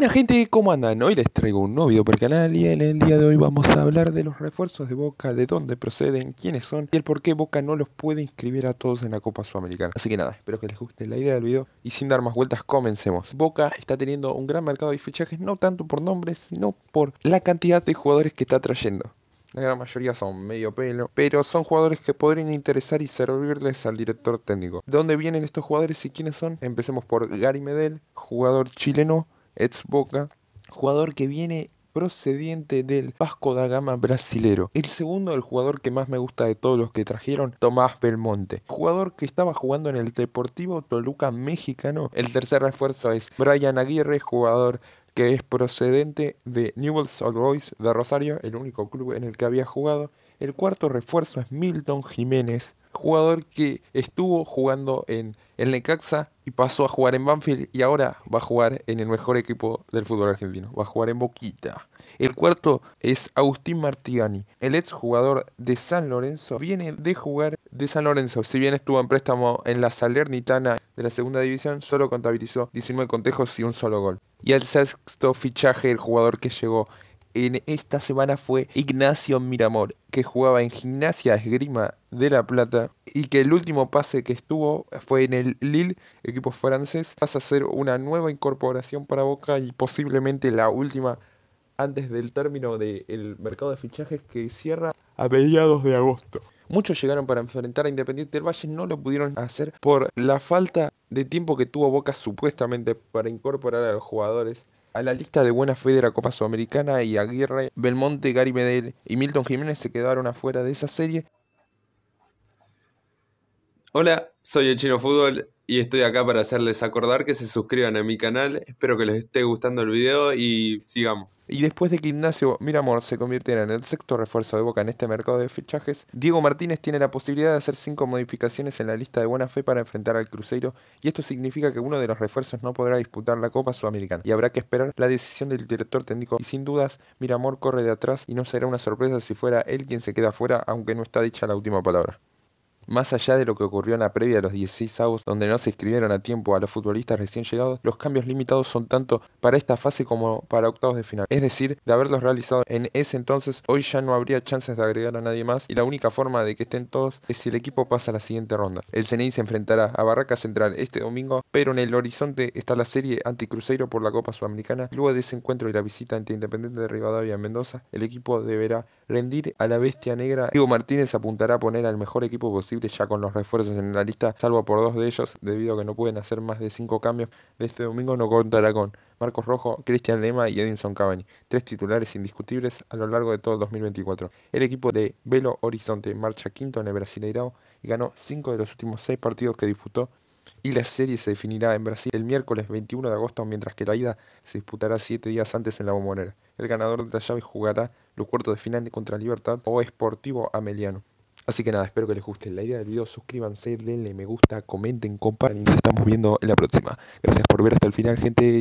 Buena gente, ¿cómo andan? Hoy les traigo un nuevo video por el canal y en el día de hoy vamos a hablar de los refuerzos de Boca, de dónde proceden, quiénes son y el por qué Boca no los puede inscribir a todos en la Copa Sudamericana. Así que nada, espero que les guste la idea del video y sin dar más vueltas comencemos. Boca está teniendo un gran mercado de fichajes, no tanto por nombres, sino por la cantidad de jugadores que está trayendo. La gran mayoría son medio pelo, pero son jugadores que podrían interesar y servirles al director técnico. ¿De dónde vienen estos jugadores y quiénes son? Empecemos por Gary Medel, jugador chileno ex Boca, jugador que viene procedente del Vasco da Gama brasilero. El segundo, el jugador que más me gusta de todos los que trajeron, Tomás Belmonte. Jugador que estaba jugando en el Deportivo Toluca mexicano. El tercer refuerzo es Brian Aguirre, jugador que es procedente de Newell's Old Boys de Rosario, el único club en el que había jugado. El cuarto refuerzo es Milton Jiménez, jugador que estuvo jugando en el Necaxa y pasó a jugar en Banfield y ahora va a jugar en el mejor equipo del fútbol argentino, va a jugar en Boquita. El cuarto es Agustín Martigani, el ex jugador de San Lorenzo, viene de jugar de San Lorenzo, si bien estuvo en préstamo en la Salernitana de la segunda división, solo contabilizó 19 contejos y un solo gol. Y el sexto fichaje, el jugador que llegó en esta semana fue Ignacio Miramor, que jugaba en Gimnasia Esgrima de La Plata y que el último pase que estuvo fue en el Lille, equipo francés. Vas a ser una nueva incorporación para Boca y posiblemente la última antes del término del mercado de fichajes que cierra a mediados de agosto. Muchos llegaron para enfrentar a Independiente del Valle, no lo pudieron hacer por la falta de tiempo que tuvo Boca supuestamente para incorporar a los jugadores a la lista de buena fe de la Copa Sudamericana y Aguirre, Belmonte, Gary Medel y Milton Jiménez se quedaron afuera de esa serie. Hola, soy el Chino Fútbol y estoy acá para hacerles acordar que se suscriban a mi canal. Espero que les esté gustando el video y sigamos. Y después de que Ignacio Miramor se convirtiera en el sexto refuerzo de Boca en este mercado de fichajes, Diego Martínez tiene la posibilidad de hacer cinco modificaciones en la lista de buena fe para enfrentar al Cruzeiro y esto significa que uno de los refuerzos no podrá disputar la Copa Sudamericana y habrá que esperar la decisión del director técnico y sin dudas Miramor corre de atrás y no será una sorpresa si fuera él quien se queda fuera aunque no está dicha la última palabra. Más allá de lo que ocurrió en la previa de los 16 avos, donde no se inscribieron a tiempo a los futbolistas recién llegados, los cambios limitados son tanto para esta fase como para octavos de final. Es decir, de haberlos realizado en ese entonces, hoy ya no habría chances de agregar a nadie más y la única forma de que estén todos es si el equipo pasa a la siguiente ronda. El CNI se enfrentará a Barraca Central este domingo, pero en el horizonte está la serie anticruceiro por la Copa Sudamericana. Luego de ese encuentro y la visita ante Independiente de Rivadavia en Mendoza, el equipo deberá rendir a la bestia negra. Diego Martínez apuntará a poner al mejor equipo posible ya con los refuerzos en la lista, salvo por dos de ellos, debido a que no pueden hacer más de cinco cambios. De este domingo no contará con Marcos Rojo, Cristian Lema y Edinson Cavani, tres titulares indiscutibles a lo largo de todo el 2024. El equipo de Velo Horizonte marcha quinto en el Brasileirao y ganó cinco de los últimos seis partidos que disputó y la serie se definirá en Brasil el miércoles 21 de agosto, mientras que la ida se disputará siete días antes en la Bombonera. El ganador de la jugará los cuartos de final contra Libertad o Esportivo Ameliano. Así que nada, espero que les guste la idea del video. Suscríbanse, denle me gusta, comenten, compartan y nos estamos viendo en la próxima. Gracias por ver hasta el final, gente.